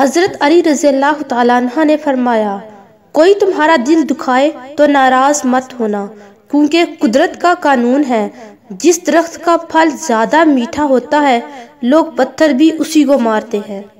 हज़रत अली रज़ील्ला तह ने फरमाया कोई तुम्हारा दिल दुखाए तो नाराज़ मत होना क्योंकि कुदरत का कानून है जिस दरख्त का फल ज़्यादा मीठा होता है लोग पत्थर भी उसी को मारते हैं